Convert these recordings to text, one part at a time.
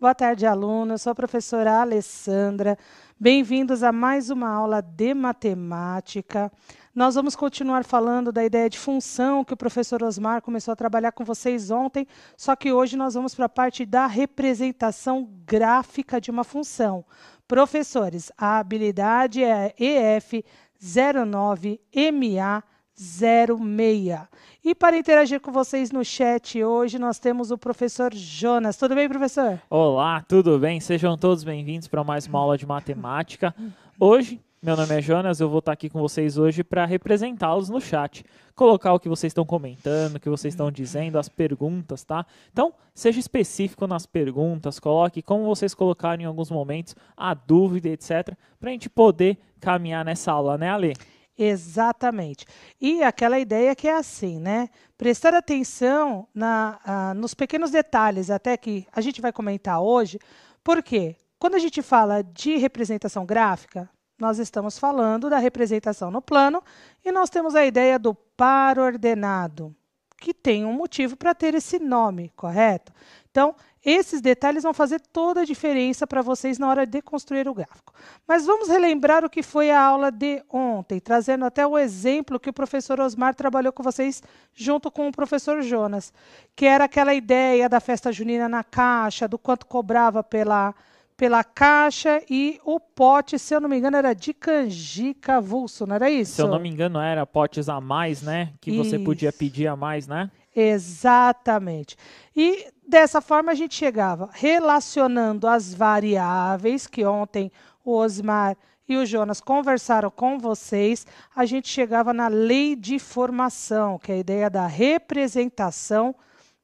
Boa tarde, alunos. Sou a professora Alessandra. Bem-vindos a mais uma aula de matemática. Nós vamos continuar falando da ideia de função que o professor Osmar começou a trabalhar com vocês ontem, só que hoje nós vamos para a parte da representação gráfica de uma função. Professores, a habilidade é EF09MA 06. E para interagir com vocês no chat hoje, nós temos o professor Jonas. Tudo bem, professor? Olá, tudo bem? Sejam todos bem-vindos para mais uma aula de matemática. Hoje, meu nome é Jonas, eu vou estar aqui com vocês hoje para representá-los no chat. Colocar o que vocês estão comentando, o que vocês estão dizendo, as perguntas, tá? Então, seja específico nas perguntas, coloque como vocês colocaram em alguns momentos a dúvida, etc., para a gente poder caminhar nessa aula, né, Ale? Exatamente. E aquela ideia que é assim, né? Prestar atenção na, ah, nos pequenos detalhes, até que a gente vai comentar hoje, porque quando a gente fala de representação gráfica, nós estamos falando da representação no plano e nós temos a ideia do par ordenado, que tem um motivo para ter esse nome, correto? Então, esses detalhes vão fazer toda a diferença para vocês na hora de construir o gráfico. Mas vamos relembrar o que foi a aula de ontem, trazendo até o exemplo que o professor Osmar trabalhou com vocês junto com o professor Jonas, que era aquela ideia da festa junina na caixa, do quanto cobrava pela pela caixa e o pote, se eu não me engano, era de canjica avulso, não era isso? Se eu não me engano, era potes a mais, né? Que isso. você podia pedir a mais, né? Exatamente. E dessa forma a gente chegava relacionando as variáveis que ontem o Osmar e o Jonas conversaram com vocês, a gente chegava na lei de formação, que é a ideia da representação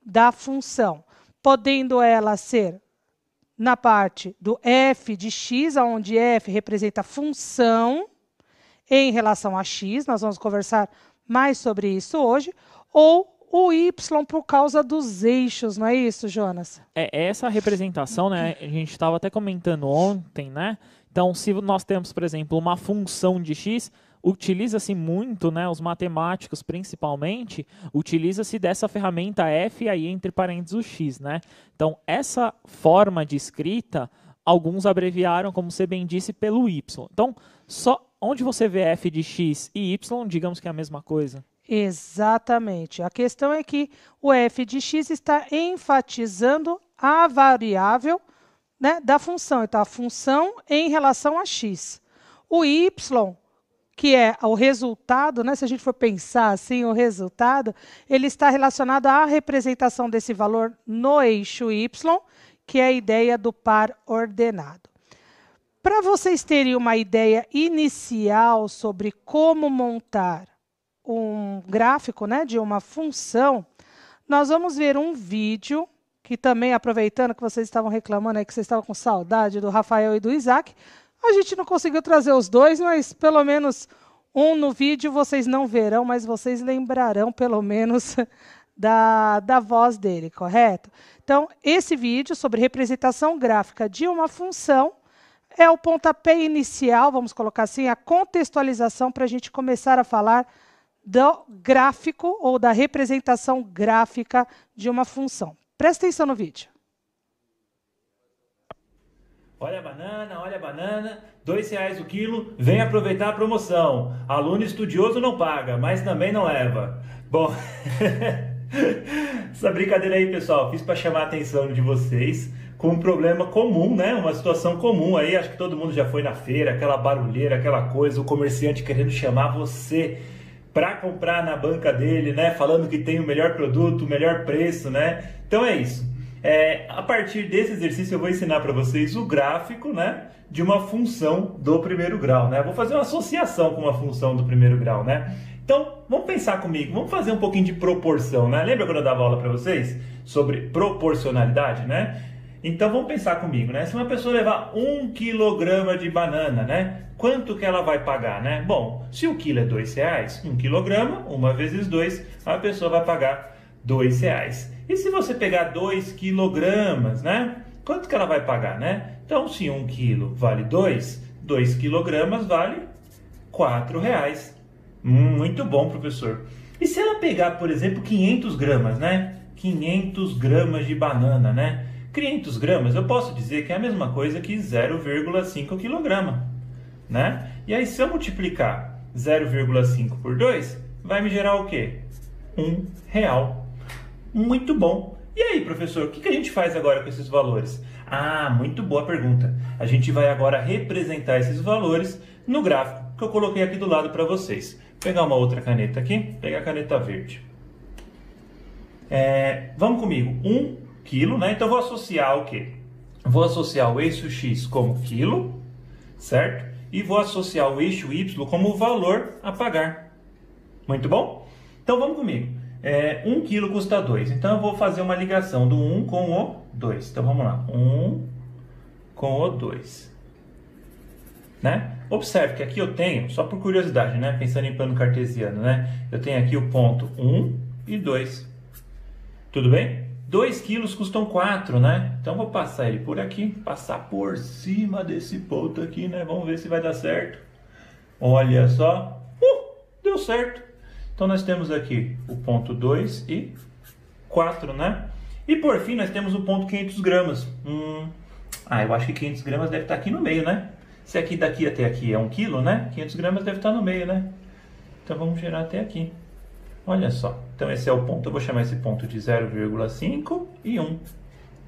da função, podendo ela ser na parte do f de x, onde f representa função em relação a x, nós vamos conversar mais sobre isso hoje, ou o Y por causa dos eixos, não é isso, Jonas? É, é essa representação, né? A gente estava até comentando ontem, né? Então, se nós temos, por exemplo, uma função de x, utiliza-se muito, né, os matemáticos principalmente, utiliza-se dessa ferramenta f aí entre parênteses o x, né? Então, essa forma de escrita, alguns abreviaram, como você bem disse, pelo y. Então, só onde você vê f de x e y, digamos que é a mesma coisa. Exatamente. A questão é que o f de x está enfatizando a variável né, da função. Então, a função em relação a x. O y, que é o resultado, né, se a gente for pensar assim, o resultado, ele está relacionado à representação desse valor no eixo y, que é a ideia do par ordenado. Para vocês terem uma ideia inicial sobre como montar um gráfico né, de uma função, nós vamos ver um vídeo que também, aproveitando que vocês estavam reclamando aí, que vocês estavam com saudade do Rafael e do Isaac, a gente não conseguiu trazer os dois, mas pelo menos um no vídeo vocês não verão, mas vocês lembrarão pelo menos da, da voz dele, correto? Então, esse vídeo sobre representação gráfica de uma função é o pontapé inicial, vamos colocar assim, a contextualização para a gente começar a falar do gráfico ou da representação gráfica de uma função. Presta atenção no vídeo. Olha a banana, olha a banana, dois reais o quilo, vem aproveitar a promoção. Aluno estudioso não paga, mas também não leva. Bom, essa brincadeira aí, pessoal, fiz para chamar a atenção de vocês com um problema comum, né? Uma situação comum aí, acho que todo mundo já foi na feira, aquela barulheira, aquela coisa, o comerciante querendo chamar você para comprar na banca dele, né? Falando que tem o melhor produto, o melhor preço, né? Então é isso. É, a partir desse exercício eu vou ensinar para vocês o gráfico, né? De uma função do primeiro grau, né? Vou fazer uma associação com uma função do primeiro grau, né? Então, vamos pensar comigo, vamos fazer um pouquinho de proporção, né? Lembra quando eu dava aula para vocês sobre proporcionalidade, né? Então vamos pensar comigo, né? Se uma pessoa levar um quilograma de banana, né? Quanto que ela vai pagar, né? Bom, se o quilo é dois reais, um quilograma, uma vezes dois, a pessoa vai pagar dois reais. E se você pegar dois quilogramas, né? Quanto que ela vai pagar, né? Então, se um quilo vale dois, dois quilogramas vale quatro reais. Hum, muito bom, professor. E se ela pegar, por exemplo, 500 gramas, né? 500 gramas de banana, né? 500 gramas, eu posso dizer que é a mesma coisa que 0,5 quilograma, né? E aí, se eu multiplicar 0,5 por 2, vai me gerar o quê? Um real. Muito bom. E aí, professor, o que a gente faz agora com esses valores? Ah, muito boa pergunta. A gente vai agora representar esses valores no gráfico que eu coloquei aqui do lado para vocês. Vou pegar uma outra caneta aqui, pegar a caneta verde. É, vamos comigo. 1 quilo, né? Então vou associar o quê? Vou associar o eixo x como quilo, certo? E vou associar o eixo y como valor a pagar. Muito bom? Então vamos comigo. É, um quilo custa 2. Então eu vou fazer uma ligação do 1 um com o 2. Então vamos lá. 1 um com o 2. Né? Observe que aqui eu tenho, só por curiosidade, né? pensando em plano cartesiano, né? eu tenho aqui o ponto 1 e 2. Tudo bem? 2 quilos custam 4, né? Então vou passar ele por aqui, passar por cima desse ponto aqui, né? Vamos ver se vai dar certo. Olha só, uh, deu certo. Então nós temos aqui o ponto 2 e 4, né? E por fim nós temos o ponto 500 gramas. Hum, ah, eu acho que 500 gramas deve estar tá aqui no meio, né? Se aqui é daqui até aqui é 1 um quilo, né? 500 gramas deve estar tá no meio, né? Então vamos gerar até aqui. Olha só. Então esse é o ponto, eu vou chamar esse ponto de 0,5 e 1.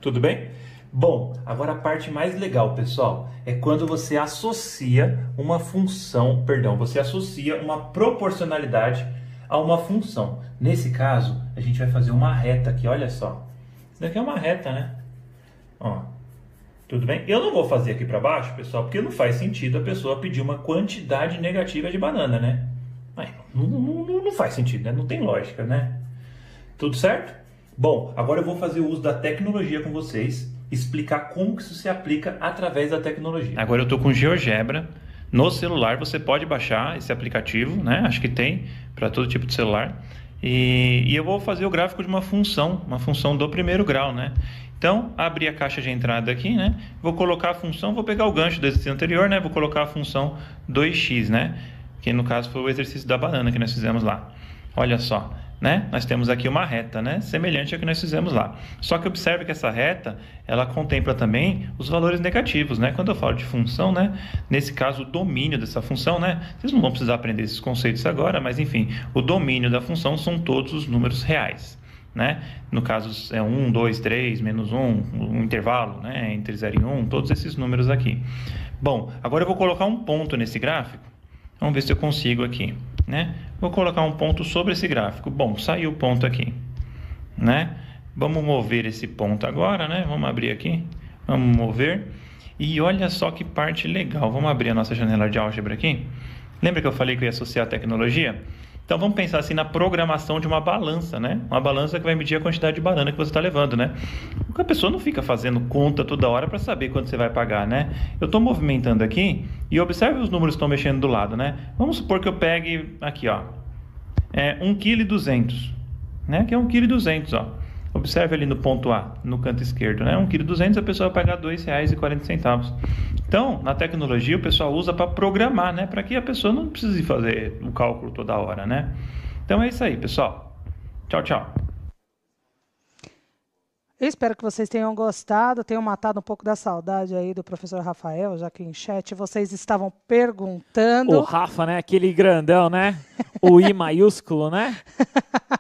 Tudo bem? Bom, agora a parte mais legal, pessoal, é quando você associa uma função, perdão, você associa uma proporcionalidade a uma função. Nesse caso, a gente vai fazer uma reta aqui, olha só. Isso daqui é uma reta, né? Ó, tudo bem? Eu não vou fazer aqui para baixo, pessoal, porque não faz sentido a pessoa pedir uma quantidade negativa de banana, né? não, não, não faz sentido, né? Não tem lógica, né? Tudo certo? Bom, agora eu vou fazer uso da tecnologia com vocês, explicar como que isso se aplica através da tecnologia. Agora eu estou com GeoGebra. No celular você pode baixar esse aplicativo, né? Acho que tem para todo tipo de celular. E, e, eu vou fazer o gráfico de uma função, uma função do primeiro grau, né? Então, abri a caixa de entrada aqui, né? Vou colocar a função, vou pegar o gancho do exercício anterior, né? Vou colocar a função 2x, né? que no caso foi o exercício da banana que nós fizemos lá. Olha só, né? Nós temos aqui uma reta, né? Semelhante ao que nós fizemos lá. Só que observe que essa reta, ela contempla também os valores negativos, né? Quando eu falo de função, né? Nesse caso, o domínio dessa função, né? Vocês não vão precisar aprender esses conceitos agora, mas enfim, o domínio da função são todos os números reais. Né? No caso, é 1, 2, 3, menos 1, um intervalo né? entre 0 e 1, todos esses números aqui. Bom, agora eu vou colocar um ponto nesse gráfico Vamos ver se eu consigo aqui, né? Vou colocar um ponto sobre esse gráfico. Bom, saiu o ponto aqui, né? Vamos mover esse ponto agora, né? Vamos abrir aqui, vamos mover. E olha só que parte legal. Vamos abrir a nossa janela de álgebra aqui. Lembra que eu falei que eu ia associar a tecnologia? Então vamos pensar assim na programação de uma balança, né? Uma balança que vai medir a quantidade de banana que você está levando, né? Porque a pessoa não fica fazendo conta toda hora para saber quanto você vai pagar, né? Eu estou movimentando aqui e observe os números que estão mexendo do lado, né? Vamos supor que eu pegue aqui, ó, é 1,2 kg, né? Que é 1,2 kg, ó. Observe ali no ponto A, no canto esquerdo, né? 1,2 kg a pessoa vai pagar R$ 2,40. Então, na tecnologia, o pessoal usa para programar, né? Para que a pessoa não precise fazer o cálculo toda hora, né? Então é isso aí, pessoal. Tchau, tchau. Eu espero que vocês tenham gostado, tenham matado um pouco da saudade aí do professor Rafael, já que em chat vocês estavam perguntando. O Rafa, né? Aquele grandão, né? O I maiúsculo, né?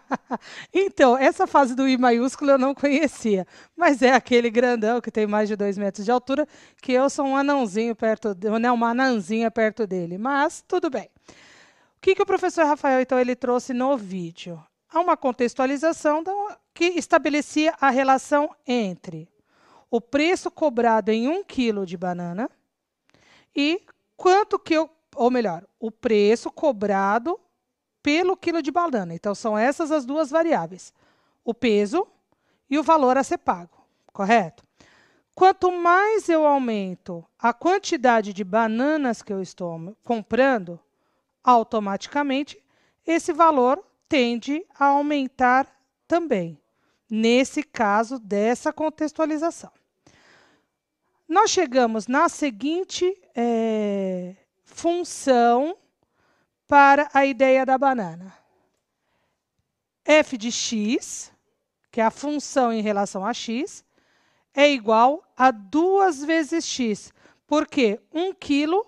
então, essa fase do I maiúsculo eu não conhecia, mas é aquele grandão que tem mais de dois metros de altura, que eu sou um anãozinho perto, né, uma anãzinha perto dele. Mas tudo bem. O que, que o professor Rafael, então, ele trouxe no vídeo? Há uma contextualização que estabelecia a relação entre o preço cobrado em um quilo de banana e quanto que eu, ou melhor, o preço cobrado pelo quilo de banana. Então, são essas as duas variáveis: o peso e o valor a ser pago, correto? Quanto mais eu aumento a quantidade de bananas que eu estou comprando, automaticamente esse valor tende a aumentar também, nesse caso dessa contextualização. Nós chegamos na seguinte é, função para a ideia da banana. f de x, que é a função em relação a x, é igual a duas vezes x, porque um quilo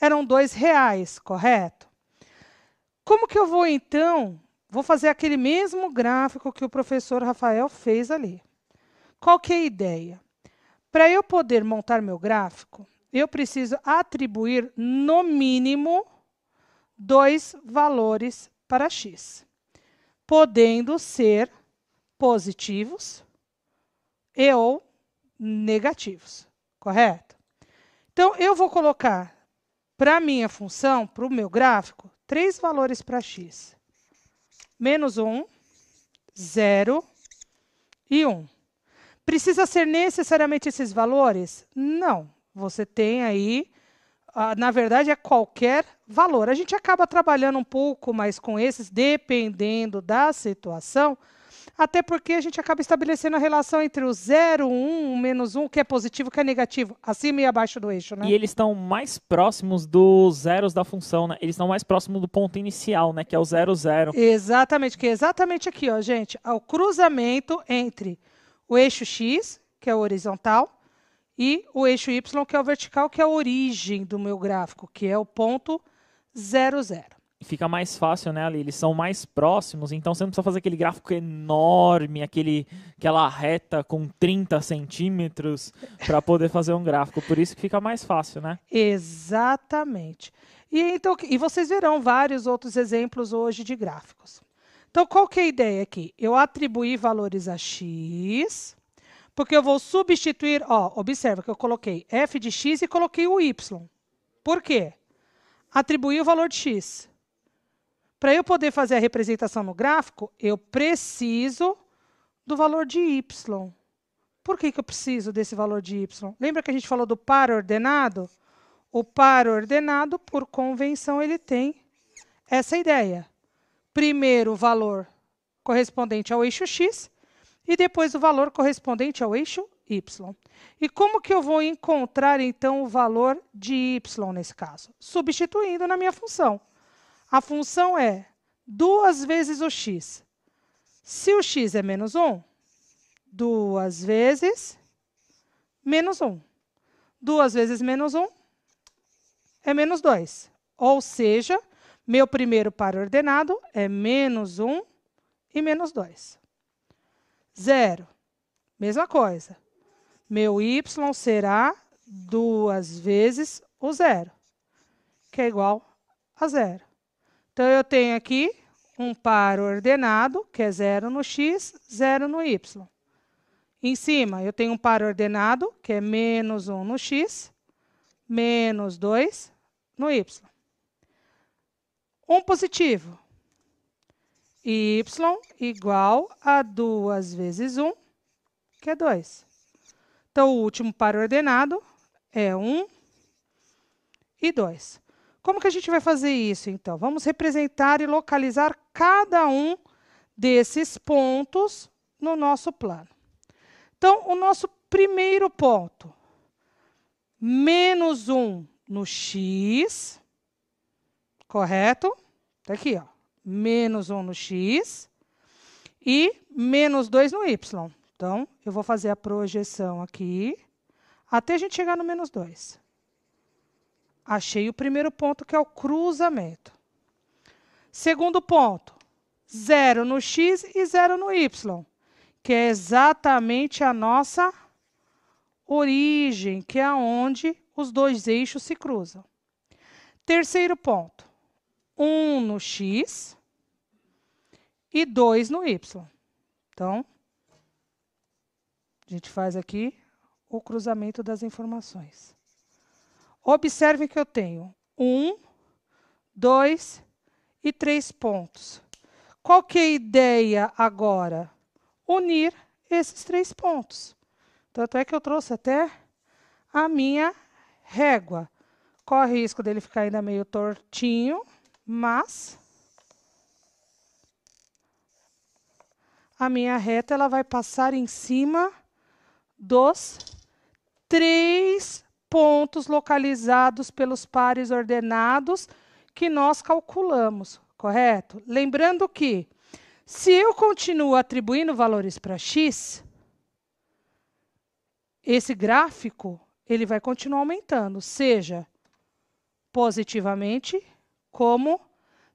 eram dois reais, correto? Como que eu vou, então, vou fazer aquele mesmo gráfico que o professor Rafael fez ali. Qual que é a ideia? Para eu poder montar meu gráfico, eu preciso atribuir, no mínimo, dois valores para x, podendo ser positivos e ou negativos, correto? Então, eu vou colocar para a minha função, para o meu gráfico, três valores para x. Menos 1, 0 e 1. Precisa ser necessariamente esses valores? Não. Você tem aí ah, na verdade, é qualquer valor. A gente acaba trabalhando um pouco mais com esses, dependendo da situação, até porque a gente acaba estabelecendo a relação entre o 0, 1, menos 1, que é positivo, que é negativo, acima e abaixo do eixo, né? E eles estão mais próximos dos zeros da função, né? Eles estão mais próximos do ponto inicial, né? Que é o 0, 0. Exatamente, que é exatamente aqui, ó, gente. o cruzamento entre o eixo X, que é o horizontal, e o eixo Y, que é o vertical, que é a origem do meu gráfico, que é o ponto 0, 0. Fica mais fácil, né, Ali? Eles são mais próximos, então você não precisa fazer aquele gráfico enorme, aquele, aquela reta com 30 centímetros para poder fazer um gráfico. Por isso que fica mais fácil, né? Exatamente. E, então, e vocês verão vários outros exemplos hoje de gráficos. Então, qual que é a ideia aqui? Eu atribuí valores a x, porque eu vou substituir, ó, observa que eu coloquei f de x e coloquei o y. Por quê? Atribuir o valor de x. Para eu poder fazer a representação no gráfico, eu preciso do valor de y. Por que, que eu preciso desse valor de y? Lembra que a gente falou do par ordenado? O par ordenado, por convenção, ele tem essa ideia. Primeiro o valor correspondente ao eixo x, e depois o valor correspondente ao eixo y. E como que eu vou encontrar, então, o valor de y nesse caso? Substituindo na minha função. A função é duas vezes o x. Se o x é menos 1, duas vezes menos 1. Duas vezes menos 1 é menos 2. Ou seja, meu primeiro par ordenado é menos 1 e menos 2 zero. Mesma coisa. Meu y será duas vezes o zero, que é igual a zero. Então, eu tenho aqui um par ordenado, que é zero no x, zero no y. Em cima, eu tenho um par ordenado, que é menos 1 no x, menos 2 no y. Um positivo, y igual a 2 vezes 1, que é 2. Então, o último par ordenado é 1 e 2. Como que a gente vai fazer isso, então? Vamos representar e localizar cada um desses pontos no nosso plano. Então, o nosso primeiro ponto, menos 1 no x, correto? Está aqui, ó menos 1 no x e menos 2 no y. Então, eu vou fazer a projeção aqui até a gente chegar no menos 2. Achei o primeiro ponto, que é o cruzamento. Segundo ponto, 0 no x e 0 no y, que é exatamente a nossa origem, que é onde os dois eixos se cruzam. Terceiro ponto, 1 um no x e 2 no y. Então, a gente faz aqui o cruzamento das informações. Observe que eu tenho 1, 2 e 3 pontos. Qual que é a ideia agora? Unir esses três pontos. Tanto é que eu trouxe até a minha régua. Corre o risco dele ficar ainda meio tortinho, mas a minha reta ela vai passar em cima dos três pontos localizados pelos pares ordenados que nós calculamos, correto? Lembrando que se eu continuo atribuindo valores para x, esse gráfico ele vai continuar aumentando, seja positivamente como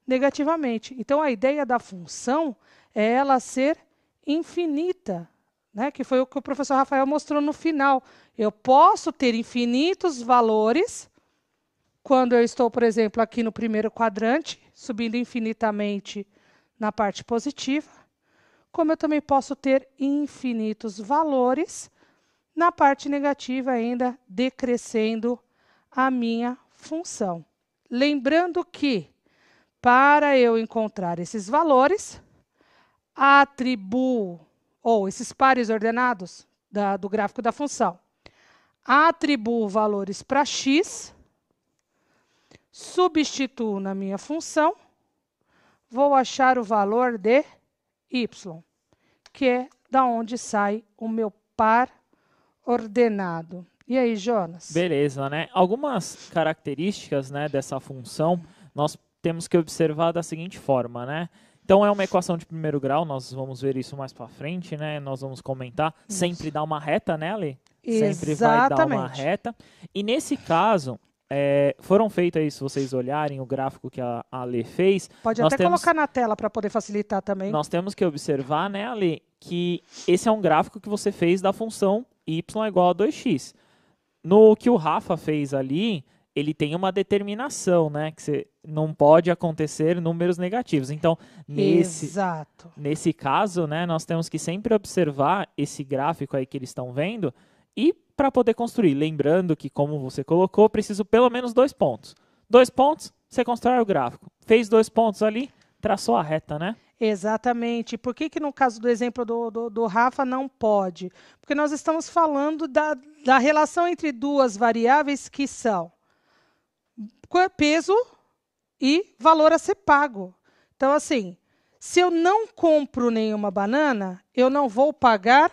negativamente. Então a ideia da função é ela ser infinita, né? que foi o que o professor Rafael mostrou no final. Eu posso ter infinitos valores quando eu estou, por exemplo, aqui no primeiro quadrante, subindo infinitamente na parte positiva, como eu também posso ter infinitos valores na parte negativa, ainda decrescendo a minha função. Lembrando que, para eu encontrar esses valores, atribuo, ou esses pares ordenados da, do gráfico da função, atribuo valores para x, substituo na minha função, vou achar o valor de y, que é da onde sai o meu par ordenado. E aí, Jonas? Beleza, né? Algumas características né, dessa função nós temos que observar da seguinte forma, né? Então é uma equação de primeiro grau, nós vamos ver isso mais para frente, né? Nós vamos comentar. Isso. Sempre dá uma reta, né, Ale? Sempre Exatamente. vai dar uma reta. E nesse caso, é, foram feitas aí, se vocês olharem o gráfico que a Ale fez. Pode até temos, colocar na tela para poder facilitar também. Nós temos que observar, né, Ale, que esse é um gráfico que você fez da função y igual a 2x. No que o Rafa fez ali, ele tem uma determinação, né? Que você não pode acontecer números negativos. Então, nesse, Exato. nesse caso, né, nós temos que sempre observar esse gráfico aí que eles estão vendo e para poder construir. Lembrando que, como você colocou, preciso pelo menos dois pontos. Dois pontos, você constrói o gráfico. Fez dois pontos ali, traçou a reta, né? Exatamente. Por que, que no caso do exemplo do, do, do, Rafa não pode? Porque nós estamos falando da, da relação entre duas variáveis que são peso e valor a ser pago. Então, assim, se eu não compro nenhuma banana, eu não vou pagar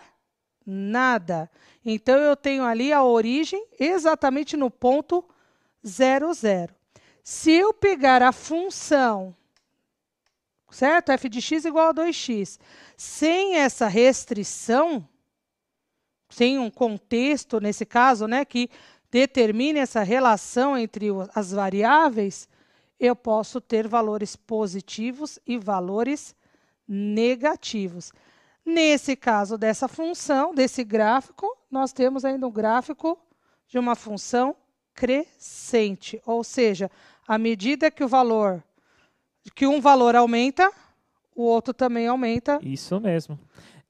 nada. Então, eu tenho ali a origem exatamente no ponto zero zero. Se eu pegar a função, certo? f de x igual a 2x, sem essa restrição, sem um contexto, nesse caso, né, que determine essa relação entre as variáveis, eu posso ter valores positivos e valores negativos. Nesse caso dessa função, desse gráfico, nós temos ainda um gráfico de uma função crescente, ou seja, à medida que o valor que um valor aumenta, o outro também aumenta. Isso mesmo.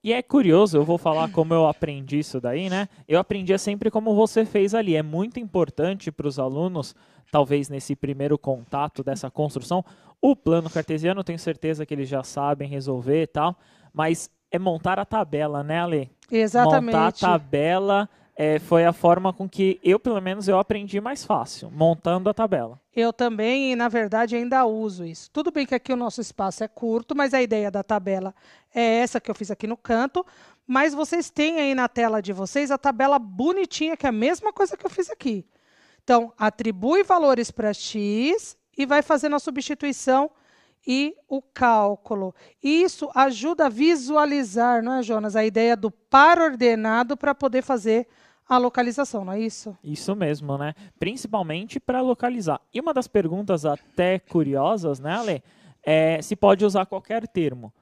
E é curioso, eu vou falar como eu aprendi isso daí, né? Eu aprendia sempre como você fez ali. É muito importante para os alunos, talvez nesse primeiro contato dessa construção, o plano cartesiano, tenho certeza que eles já sabem resolver e tal, mas é montar a tabela, né, Ale? Exatamente. Montar a tabela é, foi a forma com que eu, pelo menos, eu aprendi mais fácil, montando a tabela. Eu também, na verdade, ainda uso isso. Tudo bem que aqui o nosso espaço é curto, mas a ideia da tabela é essa que eu fiz aqui no canto. Mas vocês têm aí na tela de vocês a tabela bonitinha, que é a mesma coisa que eu fiz aqui. Então, atribui valores para x e vai fazendo a substituição e o cálculo. Isso ajuda a visualizar, não é, Jonas? A ideia do par ordenado para poder fazer a localização, não é isso? Isso mesmo, né? Principalmente para localizar. E uma das perguntas até curiosas, né, Ale, é se pode usar qualquer termo.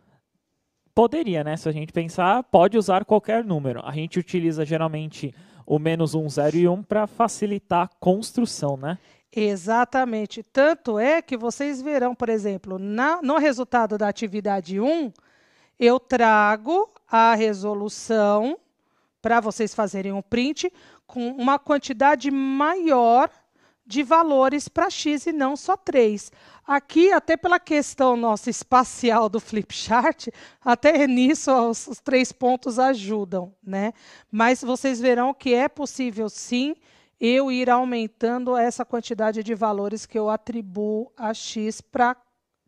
Poderia, né? Se a gente pensar, pode usar qualquer número. A gente utiliza geralmente o menos um, zero e um para facilitar a construção, né? Exatamente. Tanto é que vocês verão, por exemplo, na, no resultado da atividade 1, eu trago a resolução para vocês fazerem um print com uma quantidade maior de valores para x e não só 3. Aqui, até pela questão nossa espacial do flipchart, até nisso os, os, três pontos ajudam, né? Mas vocês verão que é possível sim eu ir aumentando essa quantidade de valores que eu atribuo a x para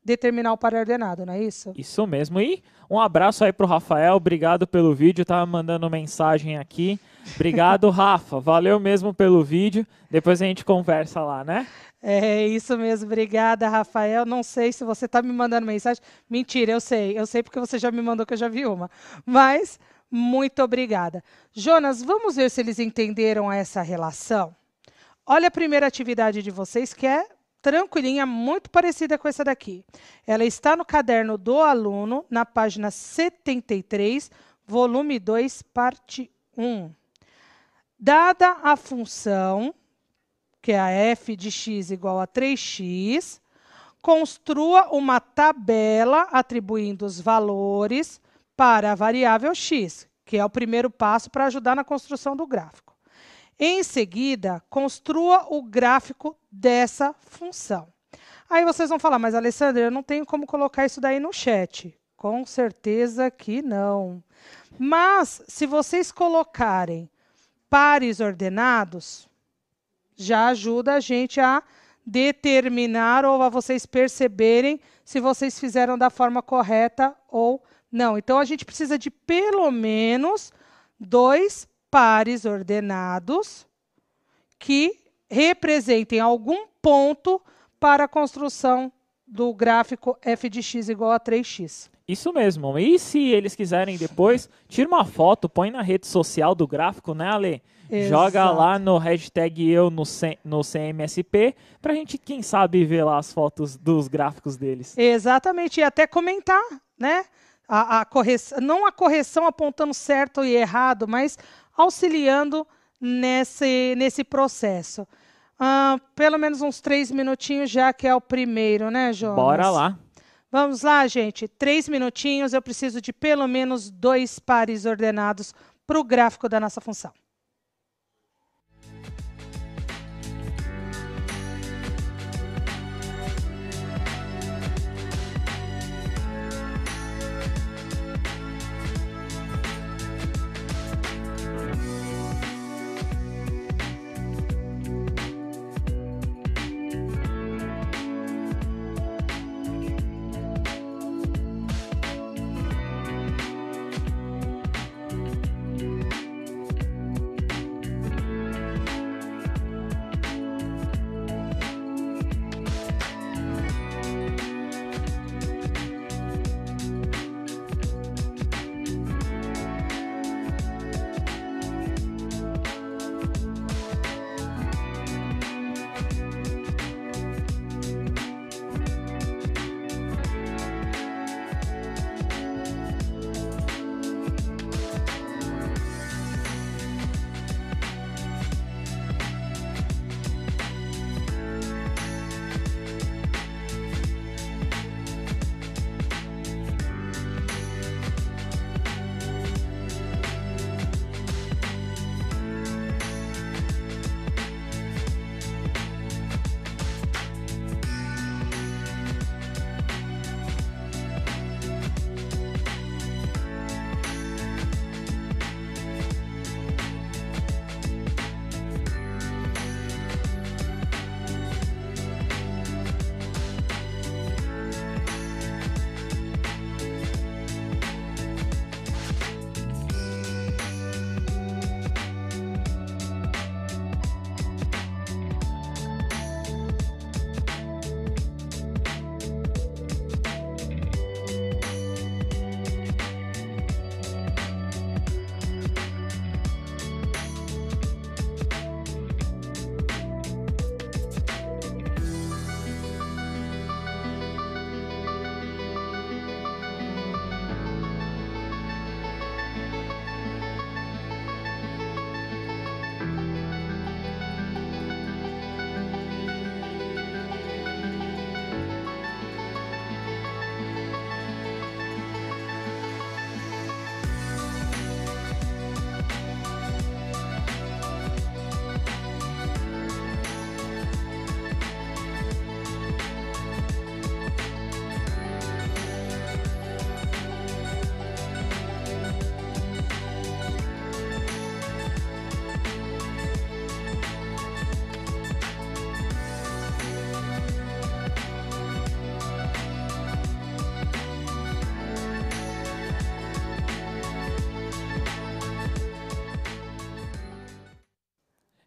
determinar o par ordenado, não é isso? Isso mesmo. E um abraço aí para o Rafael, obrigado pelo vídeo, tava tá mandando mensagem aqui. Obrigado, Rafa. Valeu mesmo pelo vídeo. Depois a gente conversa lá, né? É isso mesmo, obrigada, Rafael. Não sei se você tá me mandando mensagem. Mentira, eu sei. Eu sei porque você já me mandou que eu já vi uma. Mas muito obrigada. Jonas, vamos ver se eles entenderam essa relação. Olha a primeira atividade de vocês que é tranquilinha, muito parecida com essa daqui. Ela está no caderno do aluno, na página 73, volume 2, parte 1. Dada a função, que é a f de x igual a 3x, construa uma tabela atribuindo os valores para a variável x, que é o primeiro passo para ajudar na construção do gráfico. Em seguida, construa o gráfico dessa função. Aí vocês vão falar, mas Alessandra, eu não tenho como colocar isso daí no chat. Com certeza que não. Mas, se vocês colocarem pares ordenados, já ajuda a gente a determinar ou a vocês perceberem se vocês fizeram da forma correta ou não. Então, a gente precisa de pelo menos dois pares ordenados que representem algum ponto para a construção do gráfico f de x igual a 3x. Isso mesmo. E se eles quiserem depois, tira uma foto, põe na rede social do gráfico, né, Ale? Exato. Joga lá no hashtag eu no, C, no CMSP pra gente, quem sabe, ver lá as fotos dos gráficos deles. Exatamente. E até comentar, né? A, a correção, não a correção apontando certo e errado, mas auxiliando nesse, nesse processo. Ah, pelo menos uns três minutinhos, já que é o primeiro, né, Jonas? Bora lá. Vamos lá, gente. Três minutinhos. Eu preciso de pelo menos dois pares ordenados para o gráfico da nossa função.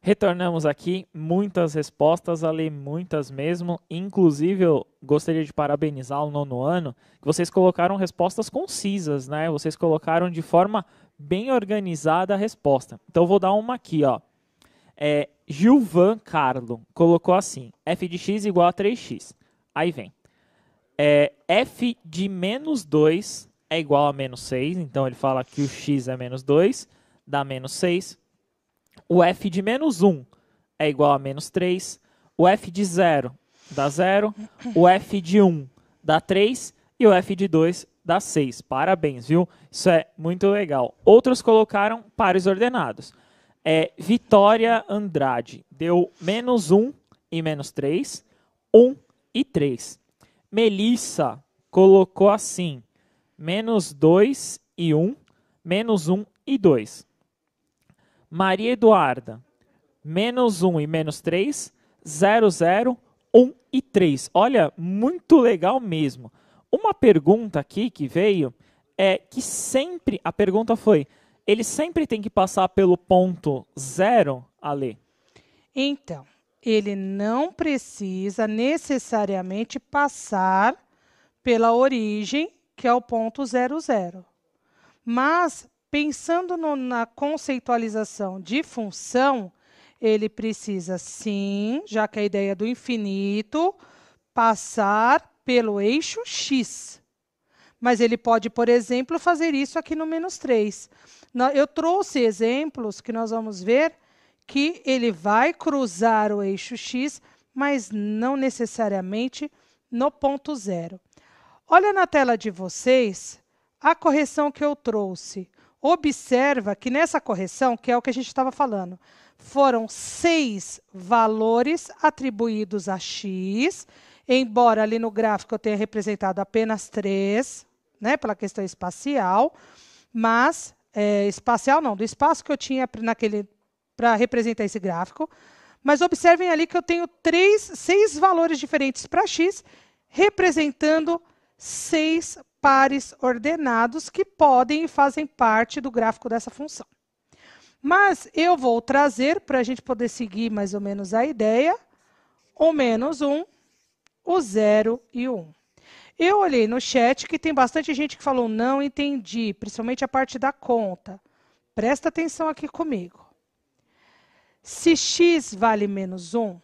Retornamos aqui, muitas respostas ali, muitas mesmo. Inclusive, eu gostaria de parabenizar o nono ano, que vocês colocaram respostas concisas, né? Vocês colocaram de forma bem organizada a resposta. Então, vou dar uma aqui, ó. É, Gilvan Carlo colocou assim, f de x igual a 3x. Aí vem. É, f de menos 2 é igual a menos 6, então ele fala que o x é menos 2, dá menos 6 o f de menos 1 é igual a menos 3. O f de 0 dá 0. O f de 1 dá 3. E o f de 2 dá 6. Parabéns, viu? Isso é muito legal. Outros colocaram pares ordenados. É, Vitória Andrade deu menos 1 e menos 3. 1 e 3. Melissa colocou assim: menos 2 e 1, menos 1 e 2. Maria Eduarda, menos 1 e menos 3, 0, 0, 1 e 3. Olha, muito legal mesmo. Uma pergunta aqui que veio é que sempre, a pergunta foi, ele sempre tem que passar pelo ponto zero, Ale? Então, ele não precisa necessariamente passar pela origem, que é o ponto zero zero. Mas pensando no, na conceitualização de função, ele precisa sim, já que a ideia do infinito, passar pelo eixo x. Mas ele pode, por exemplo, fazer isso aqui no menos 3. Eu trouxe exemplos que nós vamos ver que ele vai cruzar o eixo x, mas não necessariamente no ponto zero. Olha na tela de vocês a correção que eu trouxe observa que nessa correção, que é o que a gente estava falando, foram seis valores atribuídos a X, embora ali no gráfico eu tenha representado apenas três, né, pela questão espacial, mas é, espacial não, do espaço que eu tinha naquele para representar esse gráfico. Mas observem ali que eu tenho três, seis valores diferentes para x, representando seis pares ordenados que podem e fazem parte do gráfico dessa função. Mas eu vou trazer, para a gente poder seguir mais ou menos a ideia, o menos 1, o 0 e o 1. Eu olhei no chat que tem bastante gente que falou não entendi, principalmente a parte da conta. Presta atenção aqui comigo. Se x vale menos 1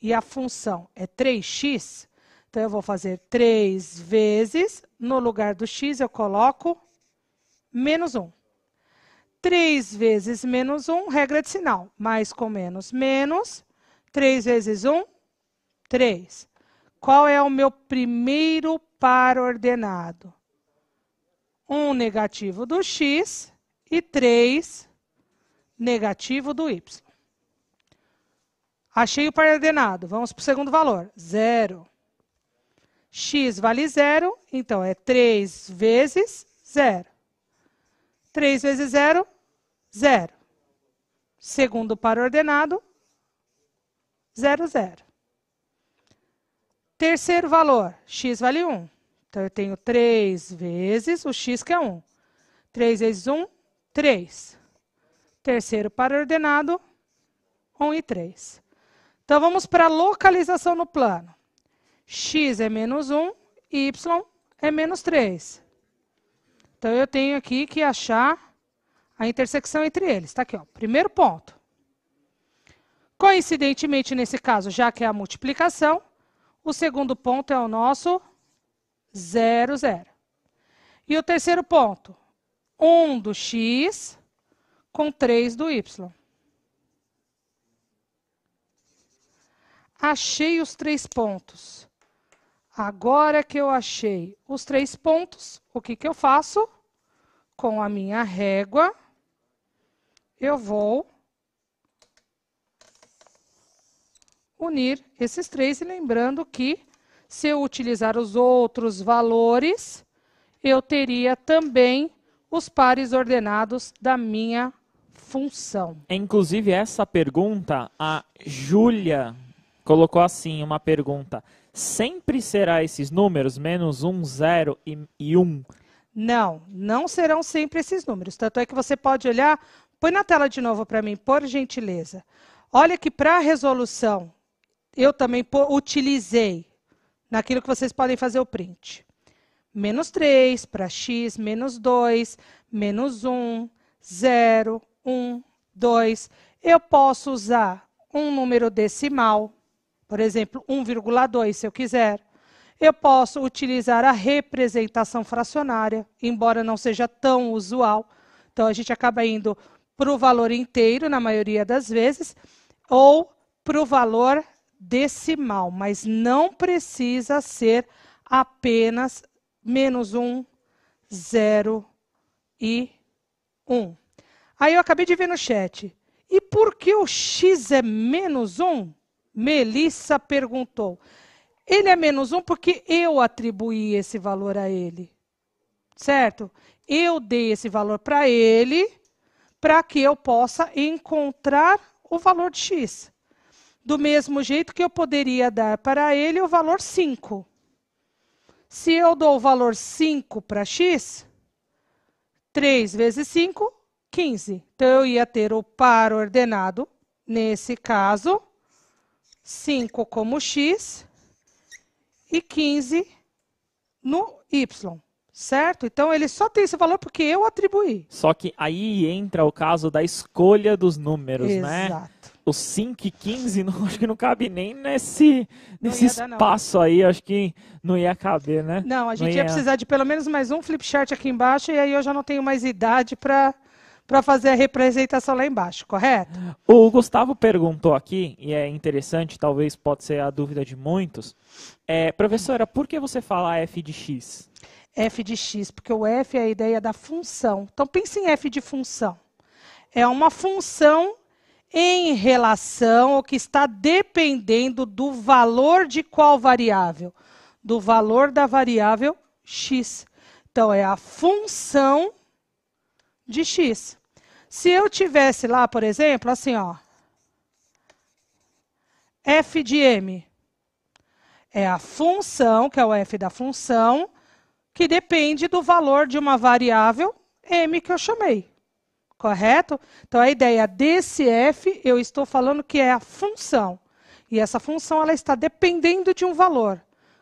e a função é 3x, então eu vou fazer 3 vezes no lugar do x, eu coloco menos 1. 3 vezes menos 1, regra de sinal. Mais com menos, menos. 3 vezes 1, 3. Qual é o meu primeiro par ordenado? 1 negativo do x e 3 negativo do y. Achei o par ordenado. Vamos para o segundo valor. 0 x vale zero, então é 3 vezes zero. 3 vezes zero, zero. Segundo par ordenado, zero, zero. Terceiro valor, x vale 1. Então, eu tenho 3 vezes o x, que é 1. 3 vezes 1, 3. Terceiro par ordenado, 1 e 3. Então, vamos para a localização no plano x é menos 1, y é menos 3. Então, eu tenho aqui que achar a intersecção entre eles. Está aqui, ó, primeiro ponto. Coincidentemente, nesse caso, já que é a multiplicação, o segundo ponto é o nosso 0, 0. E o terceiro ponto, 1 do x com 3 do y. Achei os três pontos. Agora que eu achei os três pontos, o que, que eu faço? Com a minha régua, eu vou unir esses três. E lembrando que, se eu utilizar os outros valores, eu teria também os pares ordenados da minha função. Inclusive, essa pergunta, a Júlia colocou assim uma pergunta sempre será esses números, menos 1, 0 e, e 1? Não, não serão sempre esses números. Tanto é que você pode olhar, põe na tela de novo para mim, por gentileza. Olha que para a resolução, eu também utilizei naquilo que vocês podem fazer o print. Menos 3 para x, menos 2, menos 1, 0, 1, 2. Eu posso usar um número decimal por exemplo, 1,2 se eu quiser. Eu posso utilizar a representação fracionária, embora não seja tão usual. Então a gente acaba indo para o valor inteiro, na maioria das vezes, ou para o valor decimal, mas não precisa ser apenas menos 1, 0 e 1. Aí eu acabei de ver no chat. E por que o x é menos 1? Melissa perguntou: Ele é menos um porque eu atribuí esse valor a ele. Certo? Eu dei esse valor para ele para que eu possa encontrar o valor de x. Do mesmo jeito que eu poderia dar para ele o valor 5. Se eu dou o valor 5 para x, 3 vezes 5, 15. Então, eu ia ter o par ordenado, nesse caso, 5 como x e 15 no y. Certo? Então ele só tem esse valor porque eu atribuí. Só que aí entra o caso da escolha dos números, Exato. né? Exato. Os 5 e 15 não, acho que não cabe nem nesse, nesse espaço dar, aí, acho que não ia caber, né? Não, a gente não ia... ia precisar de pelo menos mais um flip chart aqui embaixo e aí eu já não tenho mais idade para para fazer a representação lá embaixo, correto? O Gustavo perguntou aqui, e é interessante, talvez pode ser a dúvida de muitos. É, professora, por que você fala f de x? f de x, porque o f é a ideia da função. Então pense em f de função. É uma função em relação ao que está dependendo do valor de qual variável? Do valor da variável x. Então é a função de x. Se eu tivesse lá, por exemplo, assim, ó, f de m é a função, que é o f da função, que depende do valor de uma variável m que eu chamei. Correto? Então a ideia desse f, eu estou falando que é a função. E essa função ela está dependendo de um valor.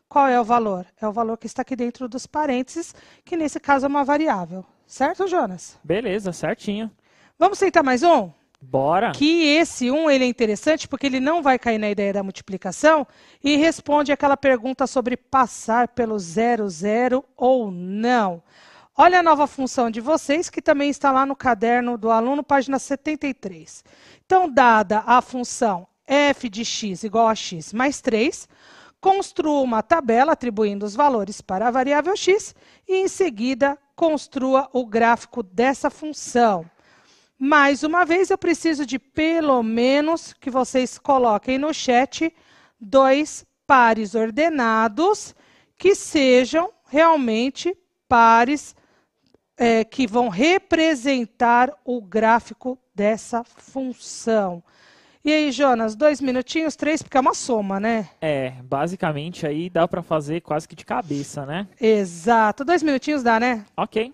Qual é o valor? É o valor que está aqui dentro dos parênteses, que nesse caso é uma variável. Certo, Jonas? Beleza, certinho. Vamos sentar mais um? Bora. Que esse um ele é interessante porque ele não vai cair na ideia da multiplicação e responde aquela pergunta sobre passar pelo zero zero ou não. Olha a nova função de vocês que também está lá no caderno do aluno, página 73. Então, dada a função f de x igual a x mais 3, construa uma tabela atribuindo os valores para a variável x e, em seguida, construa o gráfico dessa função. Mais uma vez, eu preciso de pelo menos que vocês coloquem no chat dois pares ordenados que sejam realmente pares é, que vão representar o gráfico dessa função. E aí, Jonas, dois minutinhos, três, porque é uma soma, né? É, basicamente aí dá para fazer quase que de cabeça, né? Exato, dois minutinhos dá, né? Ok.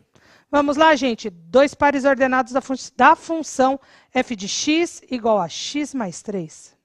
Vamos lá, gente. Dois pares ordenados da, fun da função f de x igual a x mais 3.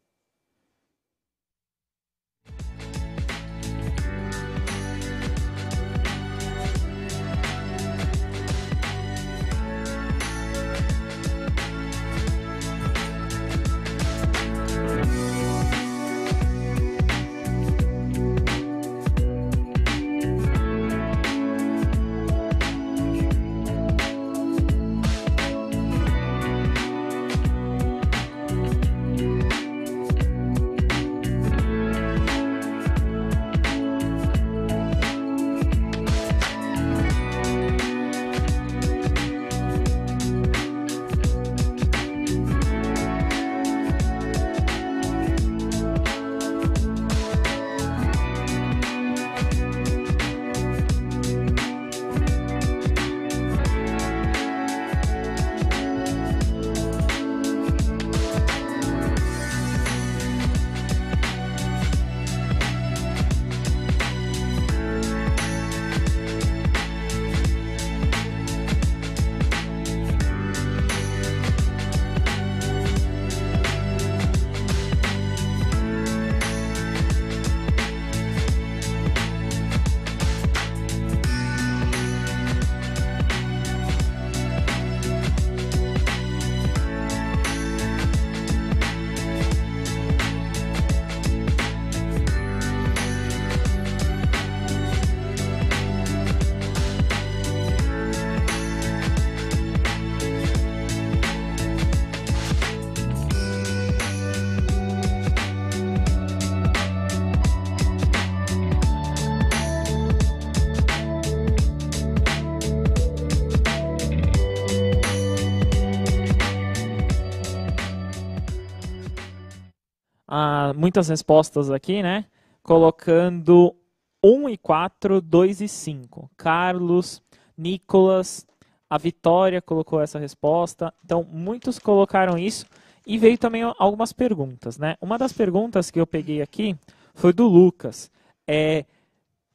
muitas respostas aqui, né? Colocando 1 e 4, 2 e 5. Carlos, Nicolas, a Vitória colocou essa resposta. Então, muitos colocaram isso. E veio também algumas perguntas, né? Uma das perguntas que eu peguei aqui foi do Lucas. É,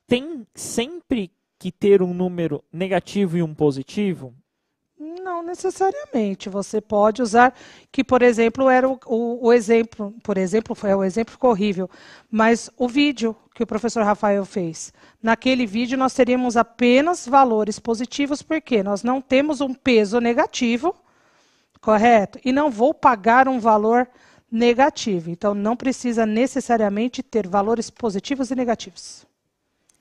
tem sempre que ter um número negativo e um positivo? Não necessariamente. Você pode usar que, por exemplo, era o, o, o exemplo, por exemplo, foi é, o exemplo ficou horrível, mas o vídeo que o professor Rafael fez. Naquele vídeo nós teríamos apenas valores positivos, porque nós não temos um peso negativo, correto? E não vou pagar um valor negativo. Então não precisa necessariamente ter valores positivos e negativos.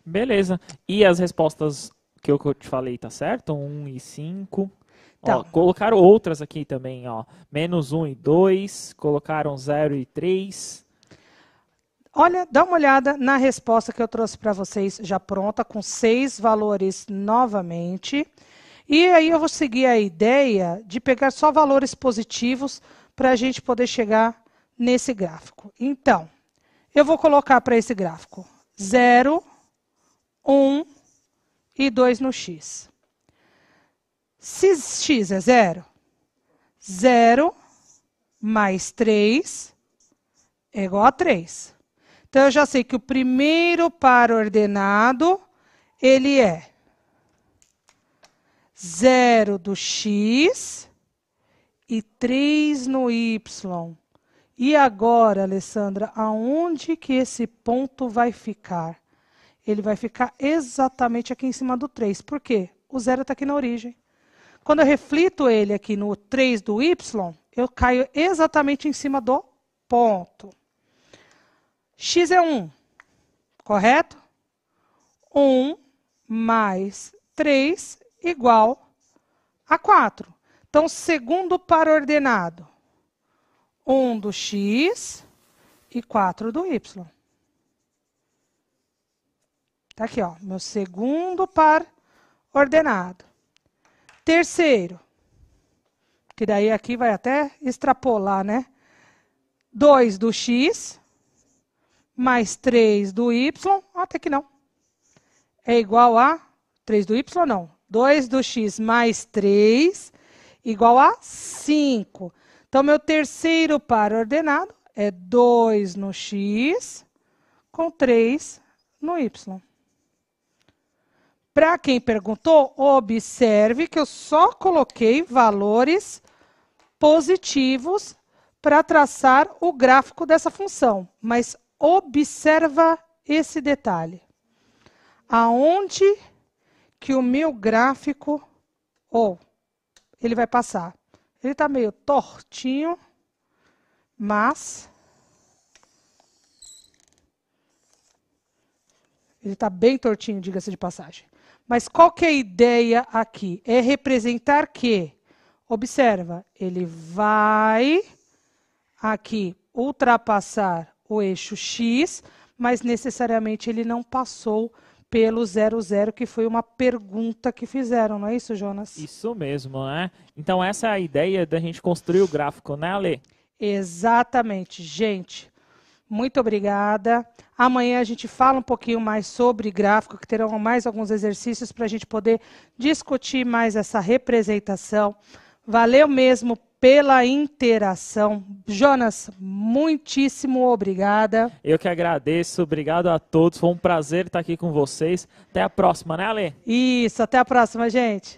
Beleza. E as respostas que eu te falei, tá certo? 1 um e 5. Então. Ó, colocaram outras aqui também, ó. Menos 1 e 2, colocaram 0 e 3. Olha, dá uma olhada na resposta que eu trouxe para vocês já pronta, com seis valores novamente. E aí eu vou seguir a ideia de pegar só valores positivos para a gente poder chegar nesse gráfico. Então, eu vou colocar para esse gráfico 0, 1 um, e 2 no x. Se x é zero, zero mais 3 é igual a 3. Então, eu já sei que o primeiro par ordenado, ele é zero do x e 3 no y. E agora, Alessandra, aonde que esse ponto vai ficar? Ele vai ficar exatamente aqui em cima do 3. Por quê? O zero está aqui na origem. Quando eu reflito ele aqui no 3 do y, eu caio exatamente em cima do ponto. x é 1, correto? 1 mais 3 igual a 4. Então, segundo par ordenado, 1 do x e 4 do y. Está aqui, ó, meu segundo par ordenado. Terceiro, que daí aqui vai até extrapolar, né? 2 do x mais 3 do y, até que não. É igual a 3 do y, não. 2 do x mais 3 igual a 5. Então, meu terceiro par ordenado é 2 no x com 3 no y. Para quem perguntou, observe que eu só coloquei valores positivos para traçar o gráfico dessa função, mas observa esse detalhe. Aonde que o meu gráfico ou oh, ele vai passar? Ele está meio tortinho, mas ele está bem tortinho, diga-se de passagem. Mas qual que é a ideia aqui? É representar que, observa, ele vai aqui ultrapassar o eixo X, mas necessariamente ele não passou pelo 00, que foi uma pergunta que fizeram, não é isso, Jonas? Isso mesmo, né? Então essa é a ideia da gente construir o gráfico, né, Ale? Exatamente. Gente, muito obrigada. Amanhã a gente fala um pouquinho mais sobre gráfico, que terão mais alguns exercícios para a gente poder discutir mais essa representação. Valeu mesmo pela interação. Jonas, muitíssimo obrigada. Eu que agradeço, obrigado a todos. Foi um prazer estar aqui com vocês. Até a próxima, né, Ale? Isso, até a próxima, gente.